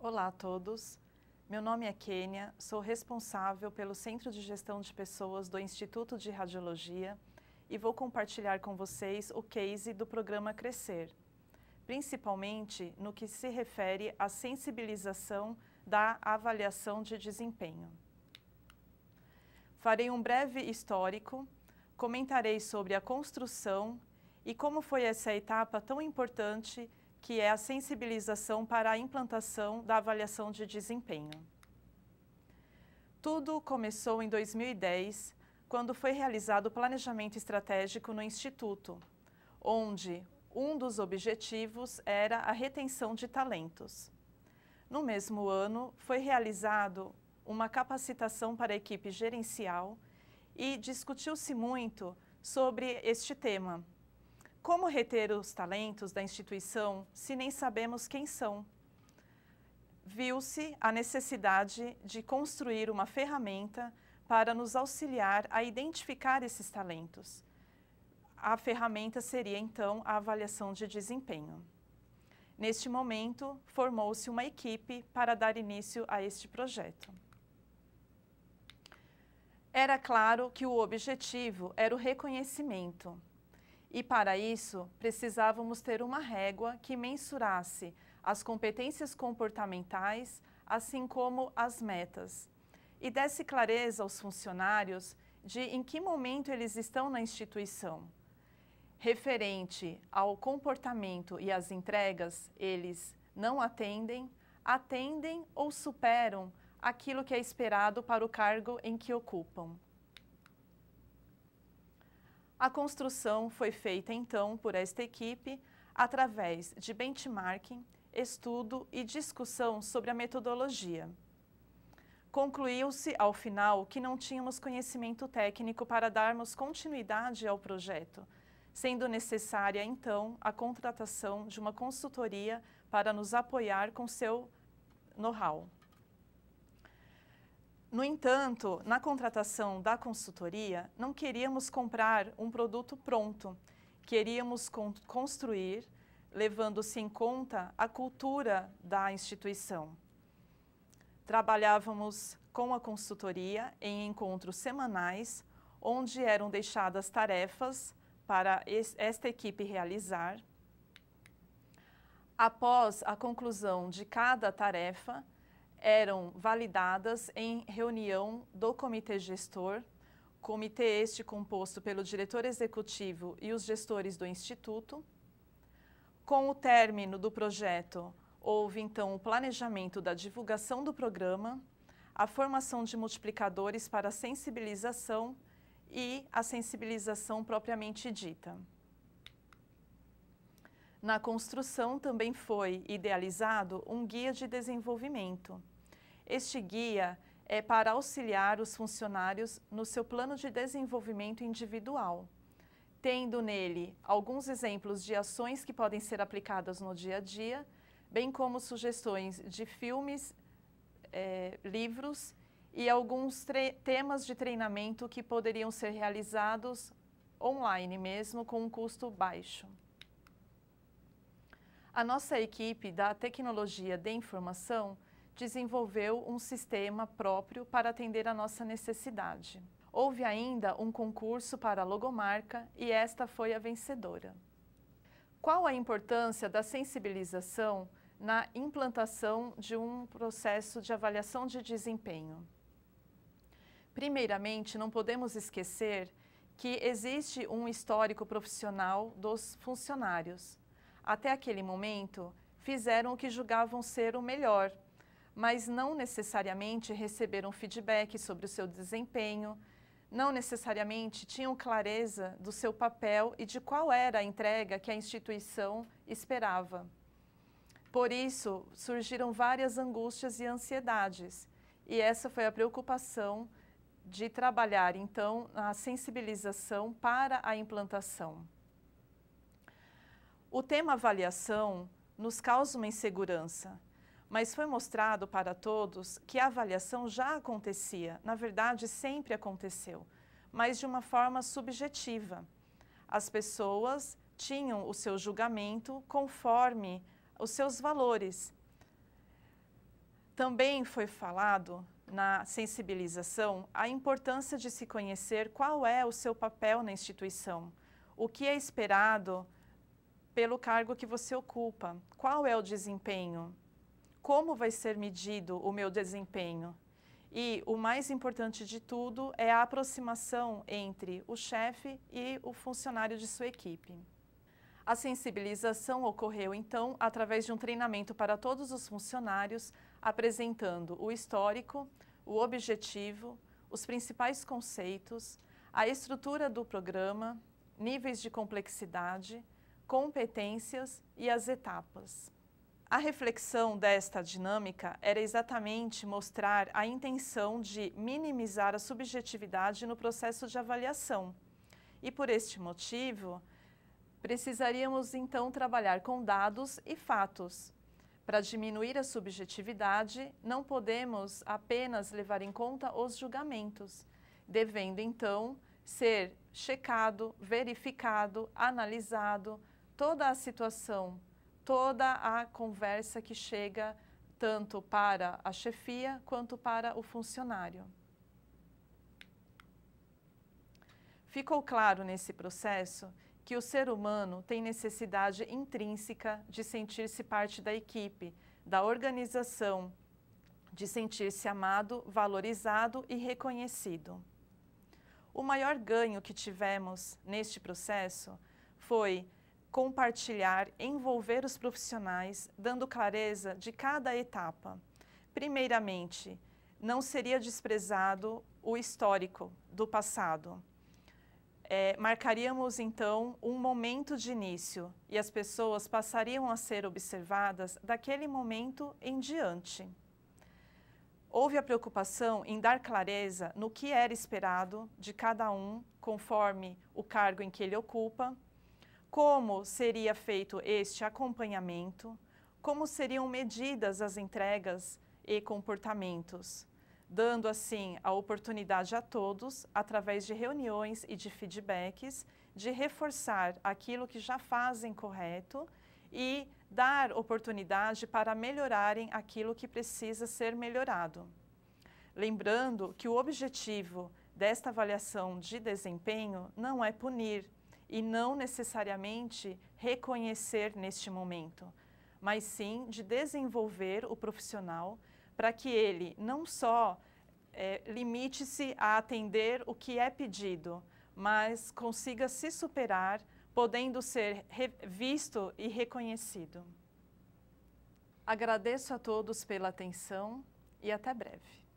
Olá a todos. Meu nome é Kênia, sou responsável pelo Centro de Gestão de Pessoas do Instituto de Radiologia e vou compartilhar com vocês o case do programa Crescer, principalmente no que se refere à sensibilização da avaliação de desempenho. Farei um breve histórico, comentarei sobre a construção e como foi essa etapa tão importante que é a sensibilização para a implantação da avaliação de desempenho. Tudo começou em 2010, quando foi realizado o planejamento estratégico no Instituto, onde um dos objetivos era a retenção de talentos. No mesmo ano, foi realizado uma capacitação para a equipe gerencial e discutiu-se muito sobre este tema, como reter os talentos da instituição se nem sabemos quem são? Viu-se a necessidade de construir uma ferramenta para nos auxiliar a identificar esses talentos. A ferramenta seria, então, a avaliação de desempenho. Neste momento, formou-se uma equipe para dar início a este projeto. Era claro que o objetivo era o reconhecimento e para isso, precisávamos ter uma régua que mensurasse as competências comportamentais, assim como as metas, e desse clareza aos funcionários de em que momento eles estão na instituição. Referente ao comportamento e às entregas, eles não atendem, atendem ou superam aquilo que é esperado para o cargo em que ocupam. A construção foi feita então por esta equipe através de benchmarking, estudo e discussão sobre a metodologia. Concluiu-se, ao final, que não tínhamos conhecimento técnico para darmos continuidade ao projeto, sendo necessária, então, a contratação de uma consultoria para nos apoiar com seu know-how. No entanto, na contratação da consultoria, não queríamos comprar um produto pronto, queríamos con construir, levando-se em conta a cultura da instituição. Trabalhávamos com a consultoria em encontros semanais, onde eram deixadas tarefas para esta equipe realizar. Após a conclusão de cada tarefa, eram validadas em reunião do comitê gestor, comitê este composto pelo diretor executivo e os gestores do instituto. Com o término do projeto, houve então o planejamento da divulgação do programa, a formação de multiplicadores para sensibilização e a sensibilização propriamente dita. Na construção também foi idealizado um guia de desenvolvimento. Este guia é para auxiliar os funcionários no seu plano de desenvolvimento individual, tendo nele alguns exemplos de ações que podem ser aplicadas no dia a dia, bem como sugestões de filmes, eh, livros e alguns temas de treinamento que poderiam ser realizados online mesmo, com um custo baixo. A nossa equipe da tecnologia de informação desenvolveu um sistema próprio para atender a nossa necessidade. Houve ainda um concurso para logomarca e esta foi a vencedora. Qual a importância da sensibilização na implantação de um processo de avaliação de desempenho? Primeiramente, não podemos esquecer que existe um histórico profissional dos funcionários até aquele momento, fizeram o que julgavam ser o melhor, mas não necessariamente receberam feedback sobre o seu desempenho, não necessariamente tinham clareza do seu papel e de qual era a entrega que a instituição esperava. Por isso, surgiram várias angústias e ansiedades, e essa foi a preocupação de trabalhar, então, a sensibilização para a implantação. O tema avaliação nos causa uma insegurança, mas foi mostrado para todos que a avaliação já acontecia, na verdade, sempre aconteceu, mas de uma forma subjetiva. As pessoas tinham o seu julgamento conforme os seus valores. Também foi falado na sensibilização a importância de se conhecer qual é o seu papel na instituição, o que é esperado pelo cargo que você ocupa. Qual é o desempenho? Como vai ser medido o meu desempenho? E o mais importante de tudo é a aproximação entre o chefe e o funcionário de sua equipe. A sensibilização ocorreu então através de um treinamento para todos os funcionários, apresentando o histórico, o objetivo, os principais conceitos, a estrutura do programa, níveis de complexidade, competências e as etapas. A reflexão desta dinâmica era exatamente mostrar a intenção de minimizar a subjetividade no processo de avaliação. E por este motivo, precisaríamos então trabalhar com dados e fatos. Para diminuir a subjetividade, não podemos apenas levar em conta os julgamentos, devendo então ser checado, verificado, analisado, toda a situação, toda a conversa que chega tanto para a chefia quanto para o funcionário. Ficou claro nesse processo que o ser humano tem necessidade intrínseca de sentir-se parte da equipe, da organização, de sentir-se amado, valorizado e reconhecido. O maior ganho que tivemos neste processo foi compartilhar, envolver os profissionais, dando clareza de cada etapa. Primeiramente, não seria desprezado o histórico do passado. É, marcaríamos então um momento de início e as pessoas passariam a ser observadas daquele momento em diante. Houve a preocupação em dar clareza no que era esperado de cada um, conforme o cargo em que ele ocupa, como seria feito este acompanhamento, como seriam medidas as entregas e comportamentos, dando assim a oportunidade a todos, através de reuniões e de feedbacks, de reforçar aquilo que já fazem correto e dar oportunidade para melhorarem aquilo que precisa ser melhorado. Lembrando que o objetivo desta avaliação de desempenho não é punir, e não necessariamente reconhecer neste momento, mas sim de desenvolver o profissional para que ele não só é, limite-se a atender o que é pedido, mas consiga se superar, podendo ser visto e reconhecido. Agradeço a todos pela atenção e até breve.